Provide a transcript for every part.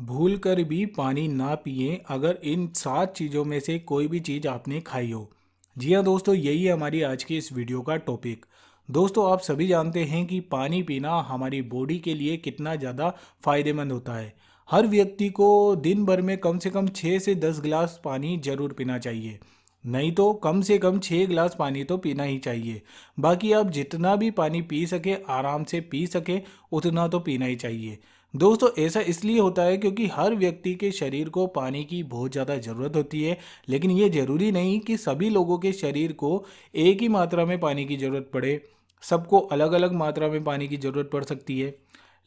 भूल कर भी पानी ना पिए अगर इन सात चीज़ों में से कोई भी चीज़ आपने खाई हो जी हाँ दोस्तों यही है हमारी आज की इस वीडियो का टॉपिक दोस्तों आप सभी जानते हैं कि पानी पीना हमारी बॉडी के लिए कितना ज़्यादा फायदेमंद होता है हर व्यक्ति को दिन भर में कम से कम छः से दस गिलास पानी जरूर पीना चाहिए नहीं तो कम से कम छः गिलास पानी तो पीना ही चाहिए बाकी आप जितना भी पानी पी सके आराम से पी सके उतना तो पीना ही चाहिए दोस्तों ऐसा इसलिए होता है क्योंकि हर व्यक्ति के शरीर को पानी की बहुत ज़्यादा ज़रूरत होती है लेकिन ये ज़रूरी नहीं कि सभी लोगों के शरीर को एक ही मात्रा में पानी की ज़रूरत पड़े सबको अलग अलग मात्रा में पानी की ज़रूरत पड़ सकती है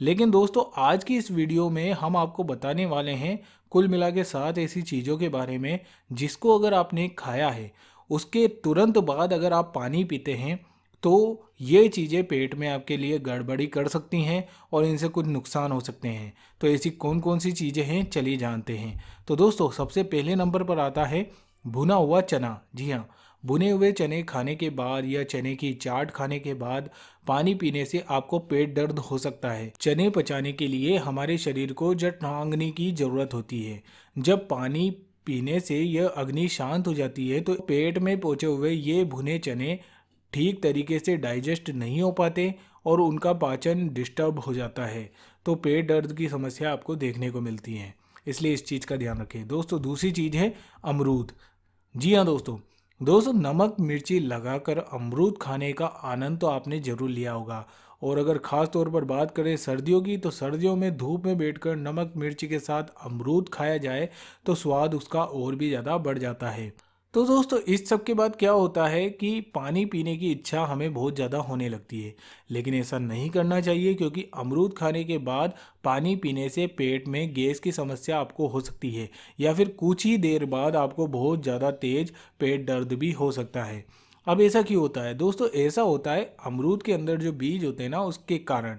लेकिन दोस्तों आज की इस वीडियो में हम आपको बताने वाले हैं कुल मिला के सात ऐसी चीज़ों के बारे में जिसको अगर आपने खाया है उसके तुरंत बाद अगर आप पानी पीते हैं तो ये चीज़ें पेट में आपके लिए गड़बड़ी कर सकती हैं और इनसे कुछ नुकसान हो सकते हैं तो ऐसी कौन कौन सी चीज़ें हैं चलिए जानते हैं तो दोस्तों सबसे पहले नंबर पर आता है भुना हुआ चना जी हाँ भुने हुए चने खाने के बाद या चने की चाट खाने के बाद पानी पीने से आपको पेट दर्द हो सकता है चने पचाने के लिए हमारे शरीर को जटांगनी की जरूरत होती है जब पानी पीने से यह अग्नि शांत हो जाती है तो पेट में पहुँचे हुए ये भुने चने ठीक तरीके से डाइजेस्ट नहीं हो पाते और उनका पाचन डिस्टर्ब हो जाता है तो पेट दर्द की समस्या आपको देखने को मिलती है इसलिए इस चीज़ का ध्यान रखें दोस्तों दूसरी चीज़ है अमरूद जी हाँ दोस्तों दोस्तों नमक मिर्ची लगाकर अमरूद खाने का आनंद तो आपने ज़रूर लिया होगा और अगर ख़ास तौर पर बात करें सर्दियों की तो सर्दियों में धूप में बैठकर नमक मिर्ची के साथ अमरूद खाया जाए तो स्वाद उसका और भी ज़्यादा बढ़ जाता है तो दोस्तों इस सब के बाद क्या होता है कि पानी पीने की इच्छा हमें बहुत ज़्यादा होने लगती है लेकिन ऐसा नहीं करना चाहिए क्योंकि अमरूद खाने के बाद पानी पीने से पेट में गैस की समस्या आपको हो सकती है या फिर कुछ ही देर बाद आपको बहुत ज़्यादा तेज़ पेट दर्द भी हो सकता है अब ऐसा क्यों होता है दोस्तों ऐसा होता है अमरूद के अंदर जो बीज होते हैं ना उसके कारण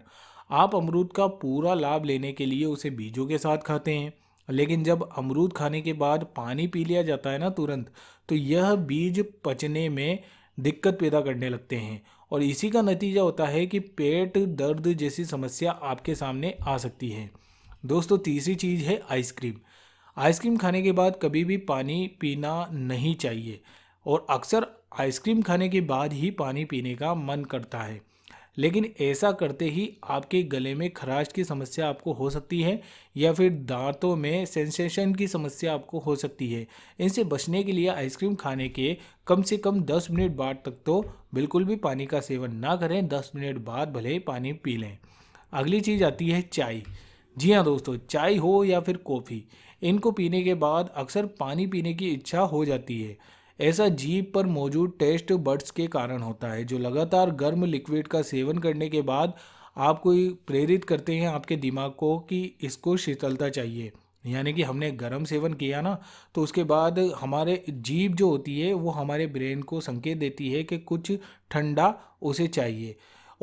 आप अमरूद का पूरा लाभ लेने के लिए उसे बीजों के साथ खाते हैं लेकिन जब अमरूद खाने के बाद पानी पी लिया जाता है ना तुरंत तो यह बीज पचने में दिक्कत पैदा करने लगते हैं और इसी का नतीजा होता है कि पेट दर्द जैसी समस्या आपके सामने आ सकती है दोस्तों तीसरी चीज़ है आइसक्रीम आइसक्रीम खाने के बाद कभी भी पानी पीना नहीं चाहिए और अक्सर आइसक्रीम खाने के बाद ही पानी पीने का मन करता है लेकिन ऐसा करते ही आपके गले में खराश की समस्या आपको हो सकती है या फिर दांतों में सेंसेशन की समस्या आपको हो सकती है इनसे बचने के लिए आइसक्रीम खाने के कम से कम दस मिनट बाद तक तो बिल्कुल भी पानी का सेवन ना करें दस मिनट बाद भले पानी पी लें अगली चीज़ आती है चाय जी हाँ दोस्तों चाय हो या फिर कॉफ़ी इनको पीने के बाद अक्सर पानी पीने की इच्छा हो जाती है ऐसा जीप पर मौजूद टेस्ट बर्ड्स के कारण होता है जो लगातार गर्म लिक्विड का सेवन करने के बाद आपको प्रेरित करते हैं आपके दिमाग को कि इसको शीतलता चाहिए यानी कि हमने गर्म सेवन किया ना तो उसके बाद हमारे जीभ जो होती है वो हमारे ब्रेन को संकेत देती है कि कुछ ठंडा उसे चाहिए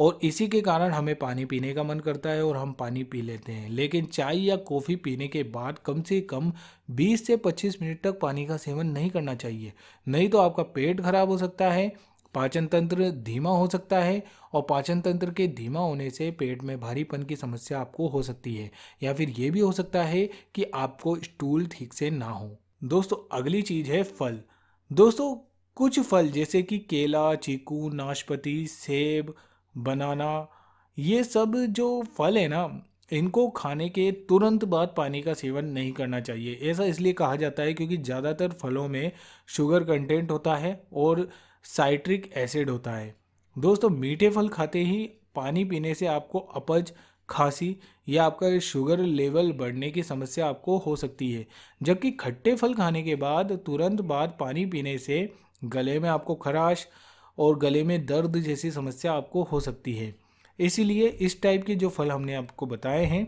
और इसी के कारण हमें पानी पीने का मन करता है और हम पानी पी लेते हैं लेकिन चाय या कॉफ़ी पीने के बाद कम से कम 20 से 25 मिनट तक पानी का सेवन नहीं करना चाहिए नहीं तो आपका पेट खराब हो सकता है पाचन तंत्र धीमा हो सकता है और पाचन तंत्र के धीमा होने से पेट में भारीपन की समस्या आपको हो सकती है या फिर ये भी हो सकता है कि आपको स्टूल ठीक से ना हो दोस्तों अगली चीज़ है फल दोस्तों कुछ फल जैसे कि केला चीकू नाशपाती सेब बनाना ये सब जो फल है ना इनको खाने के तुरंत बाद पानी का सेवन नहीं करना चाहिए ऐसा इसलिए कहा जाता है क्योंकि ज़्यादातर फलों में शुगर कंटेंट होता है और साइट्रिक एसिड होता है दोस्तों मीठे फल खाते ही पानी पीने से आपको अपज खांसी या आपका शुगर लेवल बढ़ने की समस्या आपको हो सकती है जबकि खट्टे फल खाने के बाद तुरंत बाद पानी पीने से गले में आपको खराश और गले में दर्द जैसी समस्या आपको हो सकती है इसीलिए इस टाइप के जो फल हमने आपको बताए हैं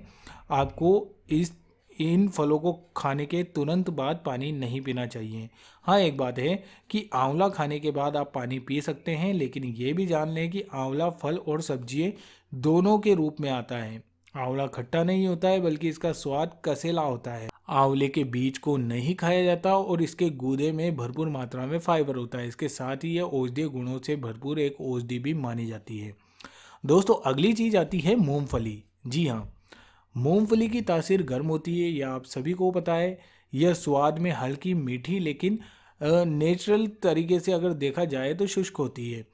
आपको इस इन फलों को खाने के तुरंत बाद पानी नहीं पीना चाहिए हाँ एक बात है कि आंवला खाने के बाद आप पानी पी सकते हैं लेकिन ये भी जान लें कि आंवला फल और सब्जियाँ दोनों के रूप में आता है आंवला खट्टा नहीं होता है बल्कि इसका स्वाद कसेला होता है आंवले के बीज को नहीं खाया जाता और इसके गूदे में भरपूर मात्रा में फाइबर होता है इसके साथ ही यह औषधीय गुणों से भरपूर एक औषधि भी मानी जाती है दोस्तों अगली चीज़ आती है मूंगफली जी हाँ मूंगफली की तासीर गर्म होती है यह आप सभी को पता है यह स्वाद में हल्की मीठी लेकिन नेचुरल तरीके से अगर देखा जाए तो शुष्क होती है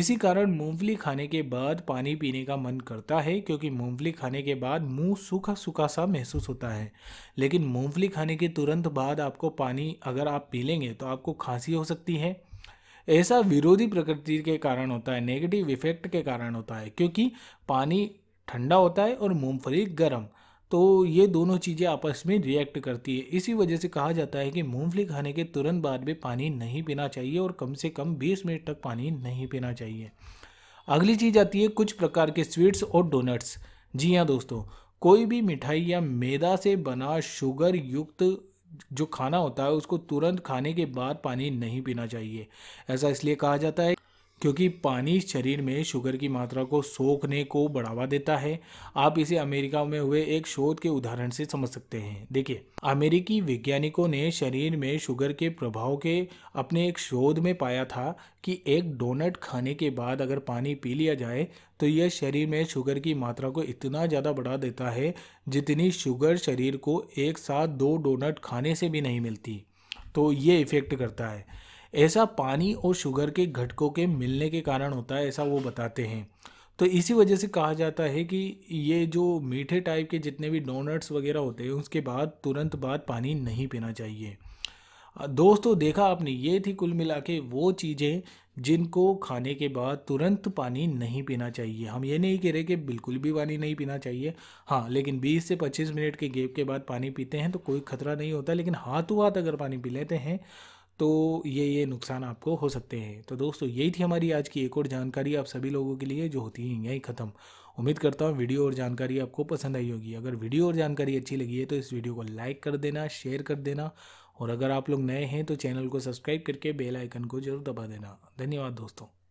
इसी कारण मूंगफली खाने के बाद पानी पीने का मन करता है क्योंकि मूंगफली खाने के बाद मुंह सूखा सूखा सा महसूस होता है लेकिन मूंगफली खाने के तुरंत बाद आपको पानी अगर आप पी लेंगे तो आपको खांसी हो सकती है ऐसा विरोधी प्रकृति के कारण होता है नेगेटिव इफेक्ट के कारण होता है क्योंकि पानी ठंडा होता है और मूंगफली गर्म तो ये दोनों चीज़ें आपस में रिएक्ट करती है इसी वजह से कहा जाता है कि मूंगफली खाने के तुरंत बाद में पानी नहीं पीना चाहिए और कम से कम 20 मिनट तक पानी नहीं पीना चाहिए अगली चीज़ आती है कुछ प्रकार के स्वीट्स और डोनट्स जी हाँ दोस्तों कोई भी मिठाई या मैदा से बना शुगर युक्त जो खाना होता है उसको तुरंत खाने के बाद पानी नहीं पीना चाहिए ऐसा इसलिए कहा जाता है क्योंकि पानी शरीर में शुगर की मात्रा को सोखने को बढ़ावा देता है आप इसे अमेरिका में हुए एक शोध के उदाहरण से समझ सकते हैं देखिए अमेरिकी वैज्ञानिकों ने शरीर में शुगर के प्रभाव के अपने एक शोध में पाया था कि एक डोनट खाने के बाद अगर पानी पी लिया जाए तो यह शरीर में शुगर की मात्रा को इतना ज़्यादा बढ़ा देता है जितनी शुगर शरीर को एक साथ दो डोनट खाने से भी नहीं मिलती तो ये इफ़ेक्ट करता है ऐसा पानी और शुगर के घटकों के मिलने के कारण होता है ऐसा वो बताते हैं तो इसी वजह से कहा जाता है कि ये जो मीठे टाइप के जितने भी डोनट्स वगैरह होते हैं उसके बाद तुरंत बाद पानी नहीं पीना चाहिए दोस्तों देखा आपने ये थी कुल मिला के वो चीज़ें जिनको खाने के बाद तुरंत पानी नहीं पीना चाहिए हम ये नहीं कह रहे कि बिल्कुल भी पानी नहीं पीना चाहिए हाँ लेकिन 20 से 25 मिनट के गेप के बाद पानी पीते हैं तो कोई खतरा नहीं होता लेकिन हाथों हाथ अगर पानी पी लेते हैं तो ये ये नुकसान आपको हो सकते हैं तो दोस्तों यही थी हमारी आज की एक और जानकारी आप सभी लोगों के लिए जो होती है यहीं ख़त्म उम्मीद करता हूँ वीडियो और जानकारी आपको पसंद आई होगी अगर वीडियो और जानकारी अच्छी लगी है तो इस वीडियो को लाइक कर देना शेयर कर देना और अगर आप लोग नए हैं तो चैनल को सब्सक्राइब करके बेल आइकन को जरूर दबा देना धन्यवाद दोस्तों